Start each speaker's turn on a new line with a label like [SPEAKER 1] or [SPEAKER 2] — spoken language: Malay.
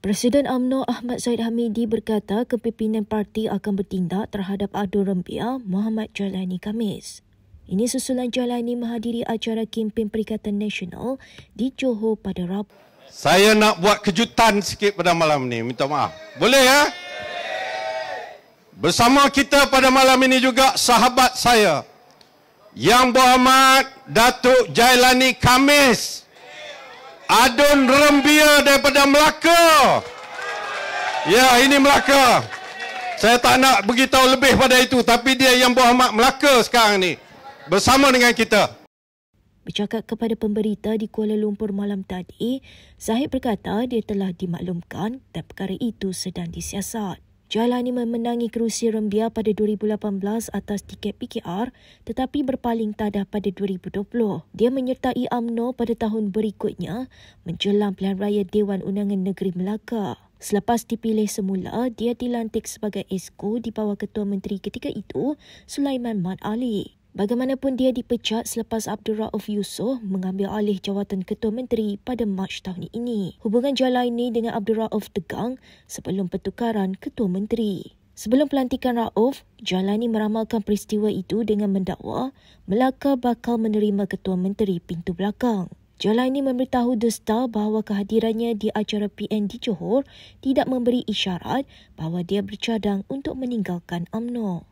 [SPEAKER 1] Presiden AMNO Ahmad Zaid Hamidi berkata kepimpinan parti akan bertindak terhadap adun rempia Muhammad Jalani Kamis. Ini susulan Jalani menghadiri acara kempen Perikatan Nasional di Johor pada Rabu.
[SPEAKER 2] Saya nak buat kejutan sikit pada malam ini, minta maaf. Boleh ya? Bersama kita pada malam ini juga sahabat saya Yang Berhormat Datuk Jailani Kamis. Adun Rembia daripada Melaka. Ya, ini Melaka. Saya tak nak beritahu lebih pada itu tapi dia yang berhormat Melaka sekarang ni bersama dengan kita.
[SPEAKER 1] Bercakap kepada pemberita di Kuala Lumpur malam tadi, Zahid berkata dia telah dimaklumkan dan perkara itu sedang disiasat. Jailani memenangi kerusi rembia pada 2018 atas tiket PKR tetapi berpaling tadah pada 2020. Dia menyertai AMNO pada tahun berikutnya menjelang pilihan raya Dewan Undangan Negeri Melaka. Selepas dipilih semula, dia dilantik sebagai esko di bawah Ketua Menteri ketika itu, Sulaiman Mat Ali. Bagaimanapun dia dipecat selepas Abdul Rauf Yusof mengambil alih jawatan Ketua Menteri pada Mac tahun ini. Hubungan ini dengan Abdul Rauf tegang sebelum pertukaran Ketua Menteri. Sebelum pelantikan Rauf, Jalani meramalkan peristiwa itu dengan mendakwa Melaka bakal menerima Ketua Menteri pintu belakang. Jalani memberitahu The Star bahawa kehadirannya di acara PN di Johor tidak memberi isyarat bahawa dia bercadang untuk meninggalkan UMNO.